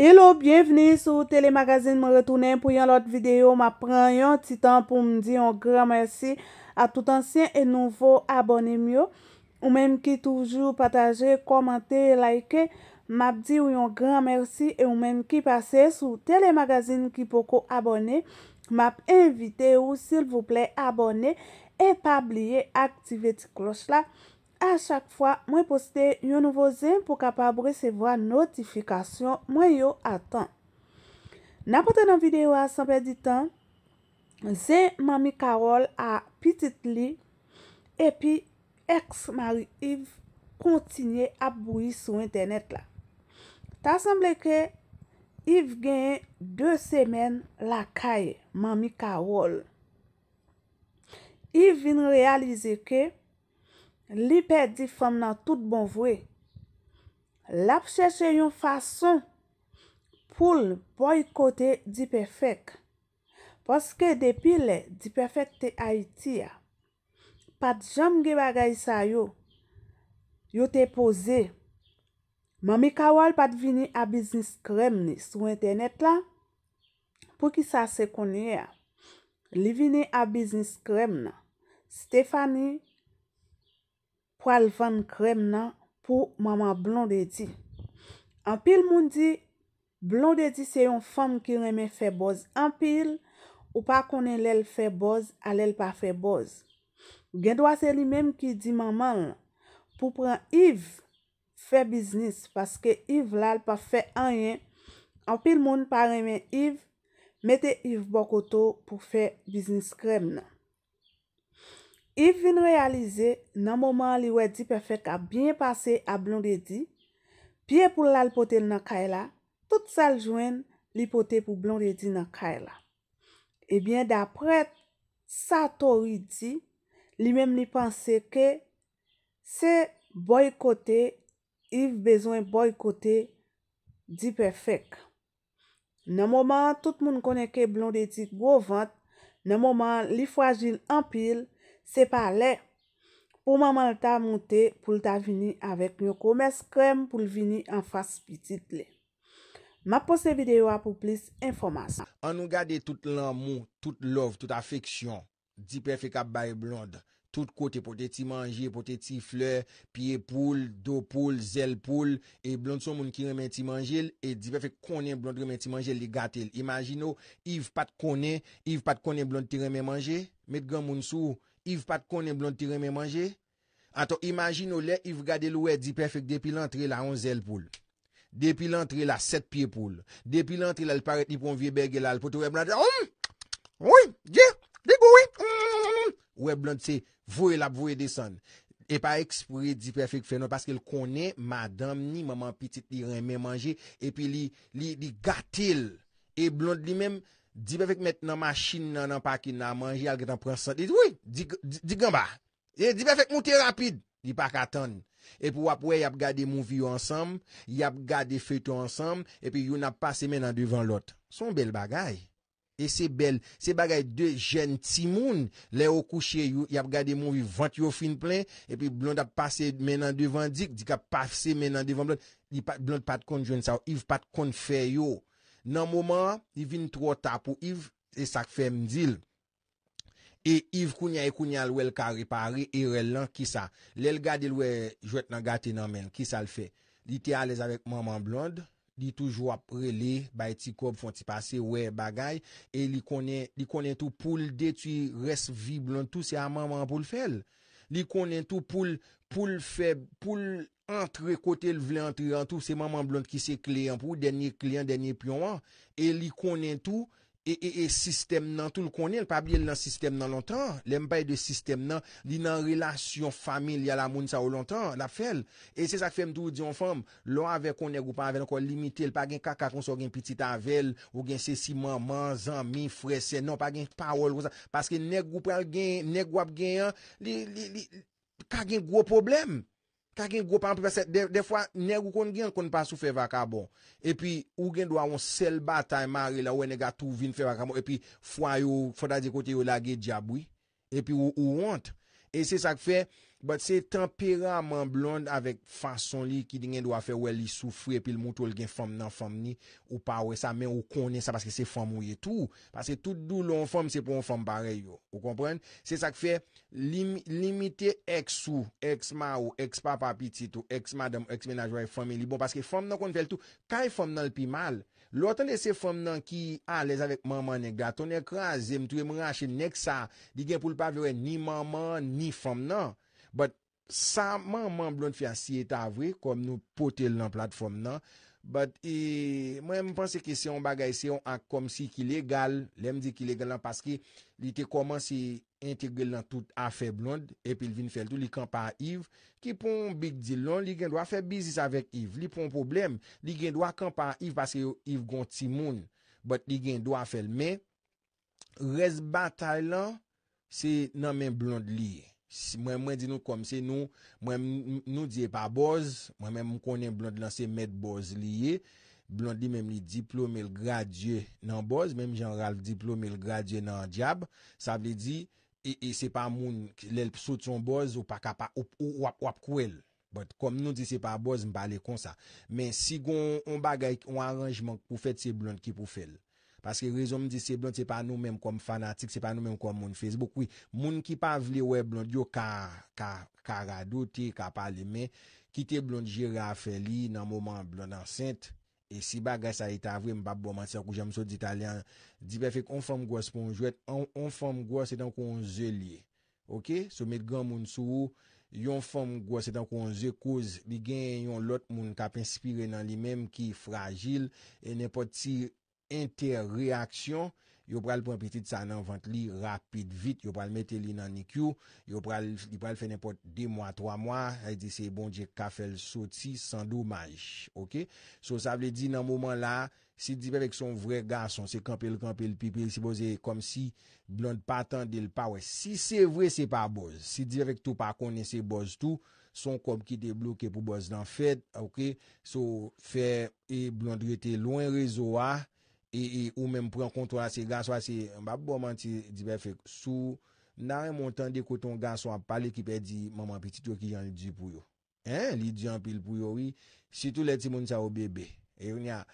Hello, bienveni sou telemagazin mwen retounen pou yon lot videyo. Ma pran yon titan pou mdi yon gran mersi a tout ansyen e nouvo abonem yo. Ou menm ki toujou pataje, komante, like, map di yon gran mersi. Ou menm ki pase sou telemagazin ki poko abonem, map invite ou sil vouple abonem. E pa bliye aktive ti klos la. a chak fwa mwen poste yon nouvo zin pou kapab resevo a notifikasyon mwen yo atan. Na pote nan videyo a sanpe di tan, zin mami Karol a pitit li, epi eks mari Yves kontinye ap bouy sou internet la. Ta sanble ke Yves genye 2 semen la kaye mami Karol. Yves vin realize ke, Li pè di fèm nan tout bon vwe. Lap chèche yon fason. Poul boykote di pè fèk. Poske depile di pè fèk te Haiti ya. Pat jom ge bagay sa yo. Yo te pose. Mami kawal pat vini a biznis krem ni sou internet la. Pou ki sa sekouni ya. Li vini a biznis krem nan. Stefani. pou al van krem nan pou maman blondeti. An pil moun di, blondeti se yon fam ki reme fe boz an pil, ou pa konen lel fe boz, al lel pa fe boz. Gendoa se li menm ki di maman, pou pran Yves fe biznis, paske Yves lal pa fe anyen, an pil moun pa reme Yves, mete Yves bokoto pou fe biznis krem nan. If vin realize, nan moman li we di perfek a bien pase a blon de di, piye pou la li pote nan kay la, tout sal jwen li pote pou blon de di nan kay la. Ebyen, dapret sa tori di, li menm li panse ke se boykote, if bezwen boykote di perfek. Nan moman, tout moun koneke blon de di kbo vant, nan moman, li fwajil anpil, Se pa le, ou maman lta monte pou lta vini avek nyo koumes krem pou l vini an fas pitit le. Ma pose videyo a pou plis informasyon. An nou gade tout lan mou, tout love, tout afeksyon, dipe fe ka bay blonde, tout kote pote ti manje, pote ti fleur, piye poule, do poule, zel poule, e blonde son moun ki remen ti manje l, e dipe fe konen blonde remen ti manje l, li gate l. Imajino, iv pat konen, iv pat konen blonde ti remen manje, met gen moun sou. Yv pat konen blon ti reme manje? Ato, imagino le, yv gade lou e di perfek depi lantre la onze el poule. Depi lantre la set pie poule. Depi lantre la l paret li pou mvie berge la, l potou e blan te, Omm! Omm! Di! Di goy! Omm! Ou e blan te, vou e la pou vou e desen. E pa ekspure di perfek fenon, paske l konen madame ni maman pitit li reme manje, epi li, li, li gatil, e blon li mem, Dibè fèk met nan machin nan nan pakin nan manji al getan prensan. Dibè fèk moutè rapid. Dibè fèk atan. Epi wapwe yap gade mouvi yo ansam. Yap gade feto ansam. Epi yon ap pase menan devan lot. Son bel bagay. E se bel. Se bagay de jen timoun. Le okouche yon. Yap gade mouvi vant yo fin plen. Epi blond ap pase menan devan dik. Dik ap pase menan devan blond. Blond pat kon jen sa. Yon pat kon fe yo. Nan mouman, di vin tro ta pou Yves e sak fe mdil. E Yves kounya e kounya lwe l ka ripari e rel lan ki sa. Le l gade lwe jwet nan gate nan men, ki sa l fe. Di te alez avek maman blonde, di toujwa prele, bay ti kob fon ti pase, we bagay. E li konen tou pou l de tu resvi blonde, tou se a maman pou l fel. Li konen tou pou l feb, pou l... antre kote l vle antre an tou, se maman blonde ki se kli an pou, denye kli an, denye pi an an, e li konen tou, e e e sistem nan tou l konen, pa bile nan sistem nan lontan, lem bay de sistem nan, li nan relasyon, famil, ya la moun sa ou lontan, la fel, e se sa fe mdou di yon fam, lo ave konen goupan, ave nan kon limitel, pa gen kaka konso gen piti tanvel, ou gen se si maman, zan, mi, frese, nan, pa gen pa wol wosa, paske ne goupan gen, ne gwap gen an, li, li, li, ka gen gwo probleme, Kakin gopan, de fwa nye ou kon gen kon pa sou fe vaka bon. E pi ou gen do an sel batay ma re la ou ene ga tou vin fe vaka bon. E pi fwa yo, fwa da di kote yo la ge djabwi. E pi ou ont. E se sak fe... But se temperament blonde avèk fason li ki di gen do a fè wè li soufrè pi l moutou l gen fòm nan fòm ni ou pa wè sa men ou konè sa paske se fòm ou ye tou. Paske tout dou l on fòm se pou on fòm bare yo. Ou kompren? Se sa k fè, limite ex ou, ex ma ou, ex papa pitit ou, ex madam, ex menajwa ou fòm li. Bon, paske fòm nan kon fè l tou. Kaj fòm nan l pi mal? Lò tan de se fòm nan ki a lez avèk maman negat, ton ek raze mtou e mranche nek sa di gen pou l pa vè wè ni maman ni fòm nan. Bat sa man man blonde fya si eta avre Kom nou pote l nan platform nan Bat e mwen mwen pense ki se yon bagay Se yon ak kom si ki legal Lem di ki legal nan Paske li te koman se integre l nan tout A fe blonde Epil vin fel tou li kampa a Yves Ki pon bik di lon Li gen do a fe bizis avek Yves Li pon problem Li gen do a kampa a Yves Paske Yves gon ti moun Bat li gen do a fel Men res batay lan Se nan men blonde li e Mwen mwen di nou kom se nou, mwen mwen nou di e pa boz, mwen mwen mwen konen blonde lan se met boz liye, blonde li mwen mwen diplome l gradye nan boz, mwen mwen jan ral diplome l gradye nan diab, sa vle di, e, e se pa moun l elp sot son boz ou pa kapa ou wap wap kwel, but kom nou di se pa boz mwen pale kon sa, men si gon on bagay un aranjman pou fet se blonde ki pou fel. Paske rezon mi di se blonde se pa nou menm kom fanatik, se pa nou menm kom moun Facebook. Moun ki pa vle we blonde yo ka radote, ka pale men, ki te blonde jirafeli nan mouman blonde ansente. E si ba gaya sa ita avre, mba bo manse akou jem so di talen, di be fe kon fom gwa sponjwet, kon fom gwa se tan kon zelye. Ok, sou met gran moun sou, yon fom gwa se tan kon zekoz, bi gen yon lot moun ka pinspire nan li menm ki fragil, e ne pot ti... interreaksyon, yo pral pwampetit sa nan vant li rapit vit, yo pral mette li nan ikyo, yo pral fe nepot 2 mwa, 3 mwa, hay di se bon jek ka fel soti, san doumaj, ok? So sa vle di nan mwoman la, si di pe vek son vre gason, se kampil, kampil, pipil, si boze kom si blon patan del pa, si se vre se pa boz, si di vek tou pa konen se boz tou, son kom ki de bloke pou boz nan fed, ok? So fe e blon drete loin rezo a, E, e ou menm pou yon kontrol ase, ganso ase, mbap bo man ti dipefek. Sou, nan yon montan de koton, ganso ap pale ki pe di, maman peti tou ki jan li di pou yo. Hen, li di jan pil pou yo, wii. Si tou leti moun sa ou bebe. E ou nyan,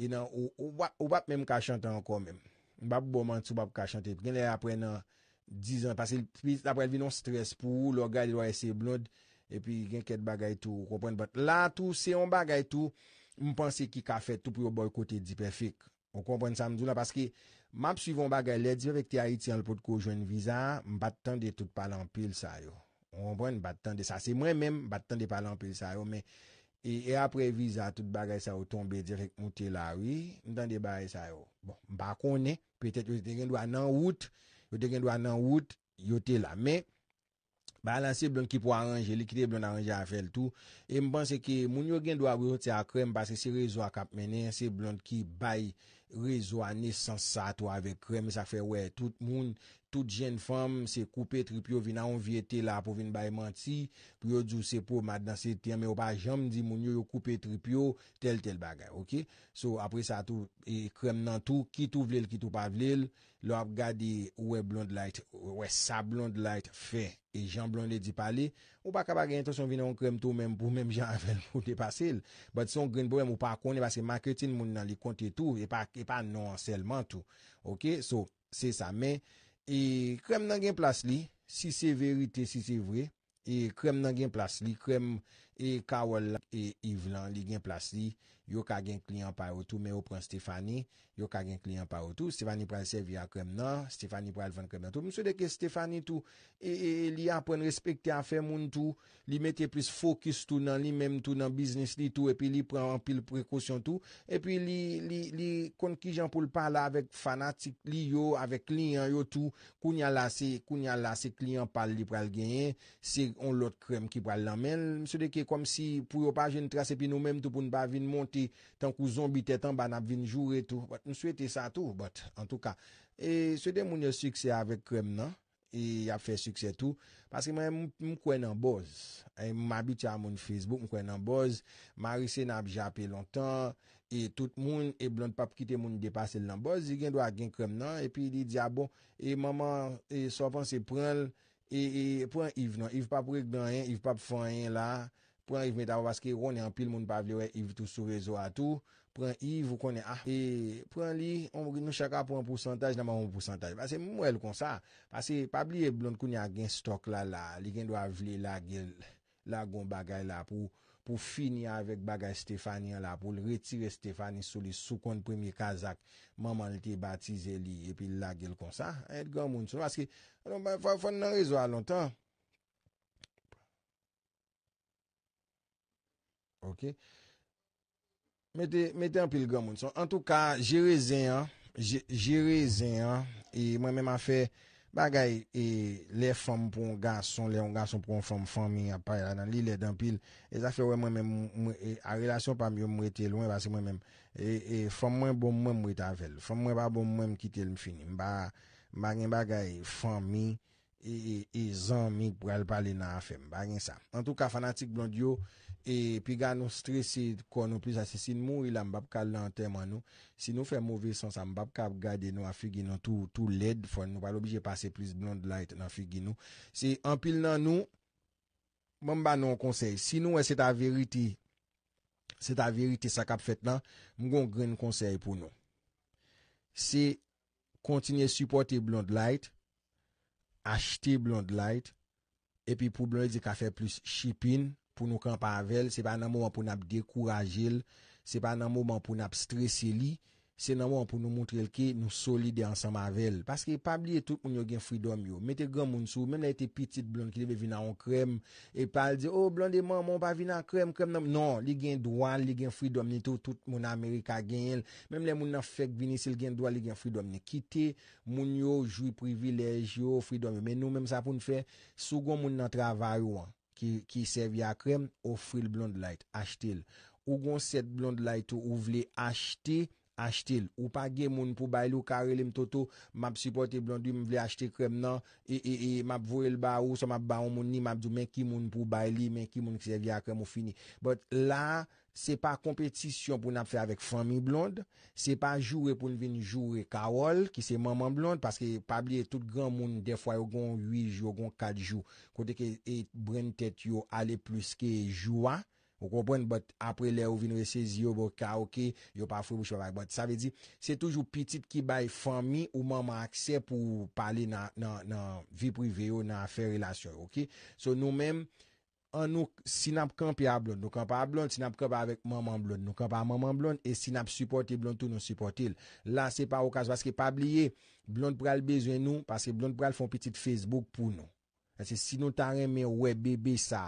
e nan, ou bap menm ka chante an kon menm. Mbap bo man sou bap ka chante. Gen yon apre nan 10 an, pasi apre vinon stres pou, lor gadi lor ese bloud. E pi gen ket bagay tou, kopwen. La tou, se yon bagay tou, mpense ki ka fet tou pou yon boykote dipefek. On kompren sa mdou la, paski map suivon bagay le, direk te a iti an l pot ko joun viza, mbat tan de tout palan pil sa yo. On kompren bat tan de sa. Se mwen menm, bat tan de palan pil sa yo, men, e apre viza, tout bagay sa yo tombe, direk mwote la, wii, mdan de bagay sa yo. Bon, bako ne, petet yo te gen dwa nan wout, yo te gen dwa nan wout, yote la. Men, ba lan se blon ki pou aranje, likide blon aranje a fel tou, e mban se ki, mwen yo gen dwa wote a krem, ba se rezo ane san sa to ave krem sa fe wè, tout moun, tout jen fòm se koupè tripyo vina on vye te la pou vin bay manti, pou yo djou se pou mad nan se teme ou pa jom di moun yo yo koupè tripyo tel tel bagay, ok? So apre sa tou, e krem nan tou, ki tou vlel, ki tou pavlel, lò ap gadi wè blond light, wè sa blond light fe, e jan blond light di pale, Ou pa kaba gen intonsyon vina yon krem tou mèm pou mèm jan avèl pou depasèl. Bat son gren pou mèm ou pa akone baske makretin moun nan li kontè tou. E pa non anselman tou. Ok, so, se sa men. E krem nan gen plas li, si se verite, si se vre. E krem nan gen plas li, krem e kawal e yvlan li gen plas li. Yo ka gen kliyan pa yo tou, men yo pren Stefani. Yo kagen klyen pa wotou. Stéphanie pral sevi a krem nan. Stéphanie pral van krem nan tou. Mse deke Stéphanie tou. E, e, e li apren respekti a fè moun tou. Li metye pwis fokus tou nan li menm tou nan biznis li tou. E pi li pran anpil prekosyon tou. E pi li kon ki jan pou lpala avèk fanatik li yo avèk klyen yo tou. Kou nyal la se klyen pal li pral genyen. Se on lot krem ki pral la men. Mse deke kom si pou yo pa jen trase pi nou menm tou pou nba vin monte. Tan kou zombi te tan ban ap vin joure tou. Wot. Mwen souwete sa tou, bot, an tou ka. E souwete moun yo suksè avèk krem nan, e ap fè suksè tou, paske mwen mwen kwen nan boz. E mwen mabit ya moun Facebook, mwen kwen nan boz, mwen risè nan ap japè lontan, e tout moun, e blon pap kite moun depase l nan boz, e gen do a gen krem nan, e pi di diya ah, bon, e maman, e sopan se pren, e, e pren Yves nan, Yves pap pou ek ben yon, Yves pap pou fè yon la, Pren Yves Metarwa, baske yon yon pil moun pavle yon Yves tou sou rezo a tou. Pren Yves ou konen a. Ah, e, pren li, nou chaka pren pou santaj, nanman pou santaj. Basse mou el kon sa. Basse, pavle yon blon koun yon gen stok la la, li gen do avle la gel. La gon bagay la pou, pou fini avek bagay Stefania la. Pou li retire Stefania sou li, sou kon premye kazak. Maman li te batize li, epi la gel kon sa. E, gen moun sou. Baske, fon nan rezo a lontan. Mette an pil gwa moun son En tou ka jerezen Jerezen Mwen men ma fe bagay Le fom pou n gason Le n gason pou n fom Fomin apay la nan li ledan pil E zafi wè mwen men A relasyon pa mwen mwete lwen Fom mwen bon mwen mwete avel Fom mwen ba bon mwen mwete lwen Mba gen bagay fomi E zan mi Pou al pale nan afem En tou ka fanatik blond yo e pi ga nou stresi kon nou plis ase sin mou ilan mbap kal nan teman nou si nou fe mouvir sansan mbap kap gade nou a figi nou tou led fon nou pal obje pase plis blonde light nan figi nou. Si anpil nan nou mbamba nou an konsey si nou wè e se ta veriti se ta veriti sa kap fet nan mgon gren konsey pou nou si kontinye supporte blonde light achte blonde light e pi pou blonde light ka fe plus shipping pou nou kamp avèl, se pa nan mou an pou nou ap dekourajel, se pa nan mou an pou nou ap stresseli, se nan mou an pou nou moutrel ke nou solide ansam avèl. Paske e pa blie tout moun yo gen fridom yo. Mete gen moun sou, mèm la ete pitit blond ki li ve vina an krem, e pal di, o oh, blond e moun, moun pa vina an krem, krem nan moun. Non, li gen doan, li gen fridom, ni tout moun Amerika gen el. Mèm la moun nan fèk vini se li gen doan, li gen fridom, ni kite, moun yo joui privilèj yo, fridom yo. Mèm nou mèm sa pou nou fè, sou goun moun nan trav ki serve ya krem, ofri l blonde light, ashte l. Ou gon set blonde light ou, ou vle ashte, ashte l. Ou pa ge moun pou bay li, ou kare li mtoto, map supporte blonde li, m vle ashte krem nan, e, e, e map vwe l ba ou, sa map ba ou moun ni, map zou men ki moun pou bay li, men ki moun ki serve ya krem ou fini. But la, Se pa kompetisyon pou nan ap fè avèk fèmi blonde, se pa joure pou nou vin joure kawol, ki se maman blonde, paske pabli e tout gran moun, defwa yo gon 8 jou, yo gon 4 jou, kote ke e brene tèt yo ale plus ke joua, yo kompwen, apre lè yo vin resèzi yo bo ka, yo pa fè mou chowak, sa ve di, se toujou pitit ki bay fèmi, ou maman akse pou pali nan vi privè yo, nan fè relasyon, so nou mèm, An nou sin ap kampi a blon, nou kampi a blon, sin ap kampi avek maman blon, nou kampi a maman blon, e sin ap supporti blon tou nou supporti l. La se pa okaz, paske pabliye, blon pral bezwen nou, paske blon pral fon pitit Facebook pou nou. Si nou tan reme we bebe sa,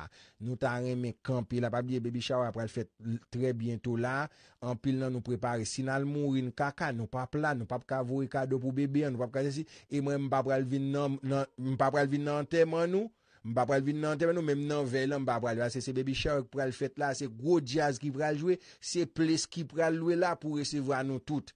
nou tan reme kampi, la pabliye bebe chawal pral fet tre bientou la, an pil nan nou prepare, sin al moun rin kaka, nou pap la, nou pap kavou re kado pou bebe, nou pap kaze si, e mwen mpap pral vin nan teman nou, Mba pral vin nan teme nou menm nan velan, mba pral vase ah, se baby shower pral fet la, se gro jazz ki pral jwe, se ples ki pral lwe la pou resevwa nou tout.